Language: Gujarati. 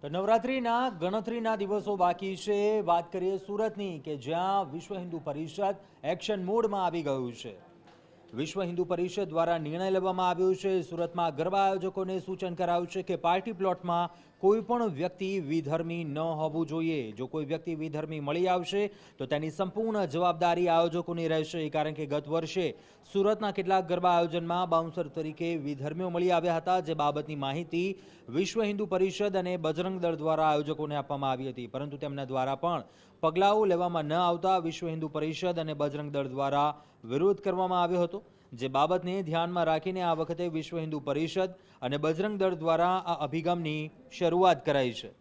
તો નવરાત્રિના ગણતરીના દિવસો બાકી છે વાત કરીએ સુરતની કે જ્યાં વિશ્વ હિન્દુ પરિષદ એક્શન મોડમાં આવી ગયું છે વિશ્વ હિન્દુ પરિષદ દ્વારા નિર્ણય લેવામાં આવ્યો છે સુરતમાં ગરબા આયોજકોને સૂચન કરાયું છે કે પાર્ટી પ્લોટમાં કોઈ પણ વ્યક્તિ વિધર્મી ન હોવું જોઈએ જો કોઈ વ્યક્તિ વિધર્મી મળી આવશે તો તેની સંપૂર્ણ જવાબદારી આયોજકોની રહેશે કારણ કે ગત વર્ષે સુરતના કેટલાક ગરબા આયોજનમાં બાઉન્સર તરીકે વિધર્મીઓ મળી આવ્યા હતા જે બાબતની માહિતી વિશ્વ હિન્દુ પરિષદ અને બજરંગ દળ દ્વારા આયોજકોને આપવામાં આવી હતી પરંતુ તેમના દ્વારા પણ પગલાઓ લેવામાં ન આવતા વિશ્વ હિન્દુ પરિષદ અને બજરંગ દળ દ્વારા વિરોધ કરવામાં આવ્યો હતો જે બાબતને ધ્યાનમાં રાખીને આ વખતે વિશ્વ હિન્દુ પરિષદ અને બજરંગ દળ દ્વારા આ અભિગમની શરૂઆત કરાઈ છે